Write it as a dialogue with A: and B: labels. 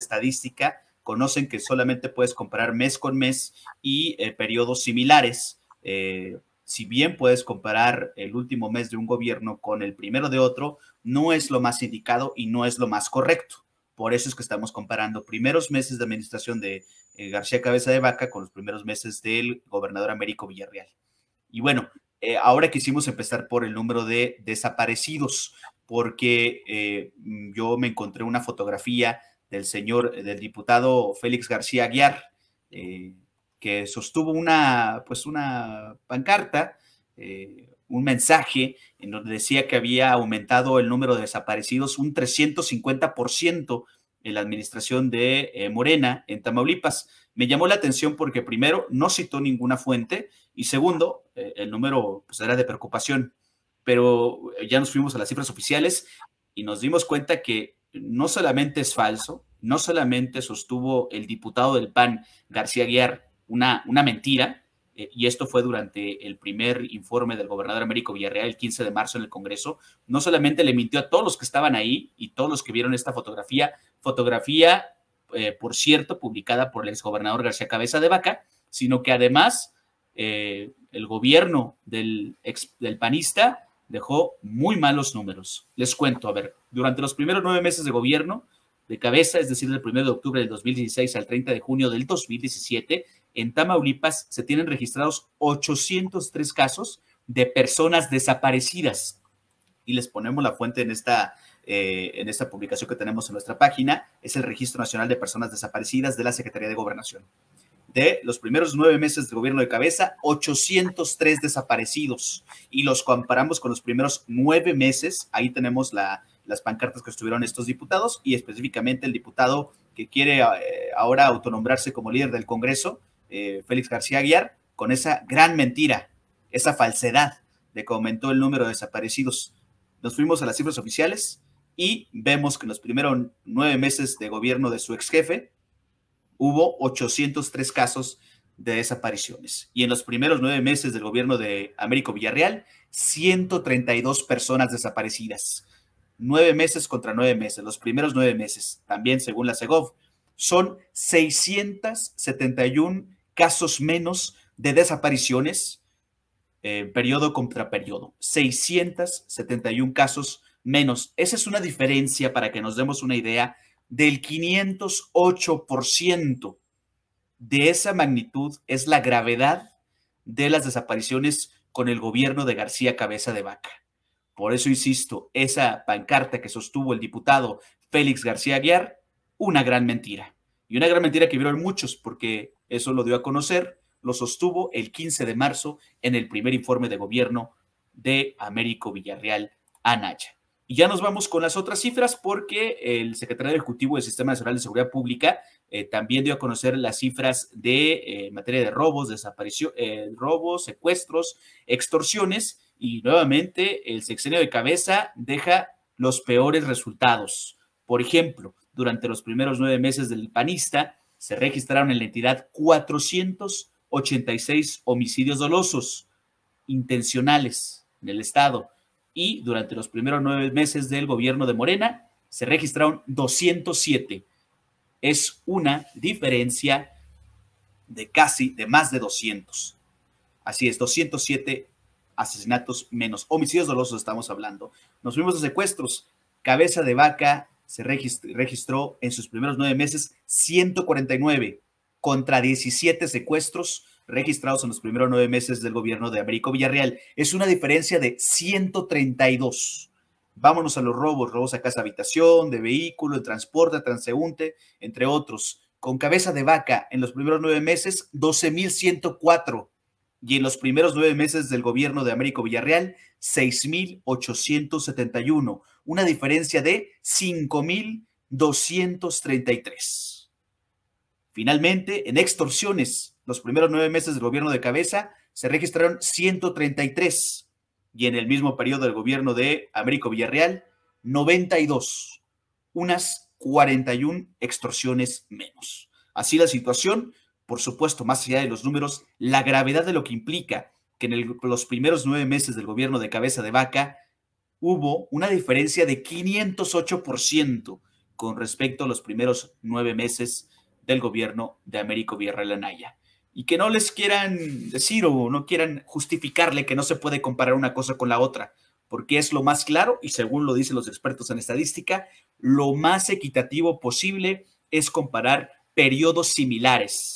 A: estadística conocen que solamente puedes comparar mes con mes y eh, periodos similares. Eh, si bien puedes comparar el último mes de un gobierno con el primero de otro, no es lo más indicado y no es lo más correcto. Por eso es que estamos comparando primeros meses de administración de eh, García Cabeza de Vaca con los primeros meses del gobernador Américo Villarreal. Y bueno, ahora quisimos empezar por el número de desaparecidos, porque yo me encontré una fotografía del señor, eh, del diputado Félix García Aguiar, eh, que sostuvo una, pues una pancarta, eh, un mensaje en donde decía que había aumentado el número de desaparecidos un 350% en la administración de Morena en Tamaulipas. Me llamó la atención porque primero no citó ninguna fuente y segundo, el número pues, era de preocupación, pero ya nos fuimos a las cifras oficiales y nos dimos cuenta que no solamente es falso, no solamente sostuvo el diputado del PAN, García Aguiar, una, una mentira, eh, y esto fue durante el primer informe del gobernador Américo Villarreal el 15 de marzo en el Congreso, no solamente le mintió a todos los que estaban ahí y todos los que vieron esta fotografía, fotografía, eh, por cierto, publicada por el exgobernador García Cabeza de Vaca, sino que además eh, el gobierno del, del panista dejó muy malos números. Les cuento, a ver, durante los primeros nueve meses de gobierno de cabeza, es decir, del 1 de octubre del 2016 al 30 de junio del 2017, en Tamaulipas se tienen registrados 803 casos de personas desaparecidas. Y les ponemos la fuente en esta, eh, en esta publicación que tenemos en nuestra página, es el Registro Nacional de Personas Desaparecidas de la Secretaría de Gobernación de los primeros nueve meses de gobierno de cabeza, 803 desaparecidos. Y los comparamos con los primeros nueve meses, ahí tenemos la, las pancartas que estuvieron estos diputados y específicamente el diputado que quiere eh, ahora autonombrarse como líder del Congreso, eh, Félix García Aguiar, con esa gran mentira, esa falsedad de que aumentó el número de desaparecidos. Nos fuimos a las cifras oficiales y vemos que en los primeros nueve meses de gobierno de su ex jefe, hubo 803 casos de desapariciones. Y en los primeros nueve meses del gobierno de Américo Villarreal, 132 personas desaparecidas. Nueve meses contra nueve meses, los primeros nueve meses, también según la SEGOV, son 671 casos menos de desapariciones, eh, periodo contra periodo. 671 casos menos. Esa es una diferencia para que nos demos una idea del 508%. De esa magnitud es la gravedad de las desapariciones con el gobierno de García Cabeza de Vaca. Por eso insisto, esa pancarta que sostuvo el diputado Félix García Aguiar, una gran mentira. Y una gran mentira que vieron muchos, porque eso lo dio a conocer, lo sostuvo el 15 de marzo en el primer informe de gobierno de Américo Villarreal Anaya. Y ya nos vamos con las otras cifras porque el secretario ejecutivo del Sistema Nacional de Seguridad Pública eh, también dio a conocer las cifras de eh, materia de robos, desaparición, eh, robos, secuestros, extorsiones y nuevamente el sexenio de cabeza deja los peores resultados. Por ejemplo, durante los primeros nueve meses del panista se registraron en la entidad 486 homicidios dolosos intencionales en el estado y durante los primeros nueve meses del gobierno de Morena se registraron 207. Es una diferencia de casi, de más de 200. Así es, 207 asesinatos menos, homicidios dolosos estamos hablando. Nos vimos a secuestros. Cabeza de vaca se registró en sus primeros nueve meses 149 contra 17 secuestros registrados en los primeros nueve meses del gobierno de Américo Villarreal. Es una diferencia de 132. Vámonos a los robos, robos a casa habitación, de vehículo, de transporte, transeúnte, entre otros. Con cabeza de vaca en los primeros nueve meses, 12.104. Y en los primeros nueve meses del gobierno de Américo Villarreal, 6.871. Una diferencia de 5.233. Finalmente, en extorsiones, los primeros nueve meses del gobierno de cabeza se registraron 133 y en el mismo periodo del gobierno de Américo Villarreal, 92, unas 41 extorsiones menos. Así la situación, por supuesto, más allá de los números, la gravedad de lo que implica que en los primeros nueve meses del gobierno de cabeza de vaca hubo una diferencia de 508% con respecto a los primeros nueve meses del gobierno de Américo Villarreal Anaya y que no les quieran decir o no quieran justificarle que no se puede comparar una cosa con la otra, porque es lo más claro y según lo dicen los expertos en estadística, lo más equitativo posible es comparar periodos similares,